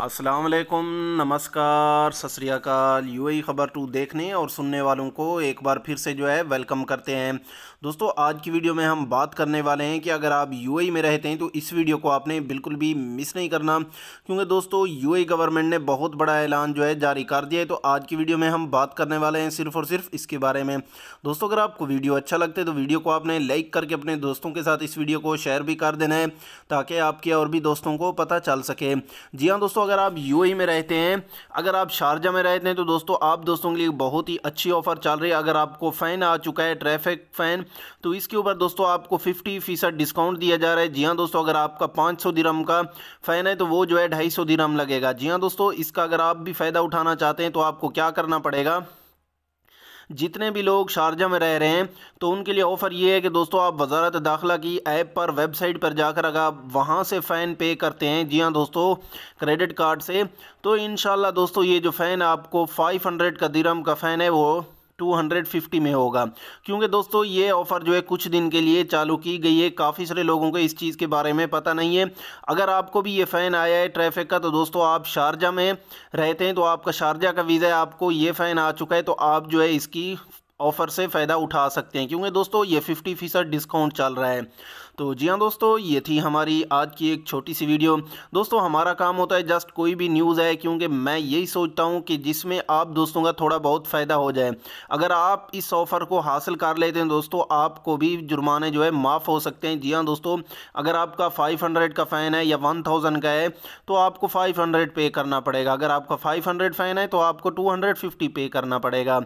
अस्सलाम वालेकुम नमस्कार सत यू ए ख़बर टू देखने और सुनने वालों को एक बार फिर से जो है वेलकम करते हैं दोस्तों आज की वीडियो में हम बात करने वाले हैं कि अगर आप यूएई में रहते हैं तो इस वीडियो को आपने बिल्कुल भी मिस नहीं करना क्योंकि दोस्तों यूएई गवर्नमेंट ने बहुत बड़ा ऐलान जो है जारी कर दिया है तो आज की वीडियो में हम बात करने वाले हैं सिर्फ और सिर्फ इसके बारे में दोस्तों अगर आपको वीडियो अच्छा लगता है तो वीडियो को आपने लाइक करके अपने दोस्तों के साथ इस वीडियो को शेयर भी कर देना है ताकि आपके और भी दोस्तों को पता चल सके जी हाँ दोस्तों अगर आप यू में रहते हैं अगर आप शारजा में रहते हैं तो दोस्तों आप दोस्तों के लिए बहुत ही अच्छी ऑफर चल रही है अगर आपको फ़ैन आ चुका है ट्रैफिक फ़ैन तो इसके ऊपर दोस्तों आपको फिफ्टी फीसद डिस्काउंट दिया जा रहा है जी हाँ दोस्तों अगर आपका पाँच सौ का फ़ैन है तो वो जो है ढाई सौ लगेगा जी हाँ दोस्तों इसका अगर आप भी फ़ायदा उठाना चाहते हैं तो आपको क्या करना पड़ेगा जितने भी लोग शारजा में रह रहे हैं तो उनके लिए ऑफ़र ये है कि दोस्तों आप वजारत दाखिला की ऐप पर वेबसाइट पर जाकर अगर आप वहाँ से फ़ैन पे करते हैं जी हाँ दोस्तों क्रेडिट कार्ड से तो इन दोस्तों ये जो फ़ैन आपको फाइव हंड्रेड का दिरम का फ़ैन है वो 250 में होगा क्योंकि दोस्तों ये ऑफ़र जो है कुछ दिन के लिए चालू की गई है काफ़ी सारे लोगों को इस चीज़ के बारे में पता नहीं है अगर आपको भी ये फ़ैन आया है ट्रैफिक का तो दोस्तों आप शारजा में रहते हैं तो आपका शारजा का वीज़ा है आपको ये फ़ैन आ चुका है तो आप जो है इसकी ऑफ़र से फ़ायदा उठा सकते हैं क्योंकि दोस्तों ये फिफ्टी फीसद डिस्काउंट चल रहा है तो जी हाँ दोस्तों ये थी हमारी आज की एक छोटी सी वीडियो दोस्तों हमारा काम होता है जस्ट कोई भी न्यूज़ है क्योंकि मैं यही सोचता हूँ कि जिसमें आप दोस्तों का थोड़ा बहुत फ़ायदा हो जाए अगर आप इस ऑफ़र को हासिल कर लेते हैं दोस्तों आपको भी जुर्माने जो है माफ़ हो सकते हैं जी हाँ दोस्तों अगर आपका फ़ाइव हंड्रेड का फ़ैन है या वन थाउजेंड का है तो आपको फ़ाइव हंड्रेड पे करना पड़ेगा अगर आपका फ़ाइव हंड्रेड फ़ैन है तो आपको टू हंड्रेड फिफ्टी पे करना पड़ेगा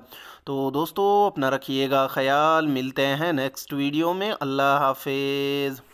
तो दोस्तों अपना रखिएगा ख्याल मिलते हैं नेक्स्ट वीडियो में अल्लाह हाफिज is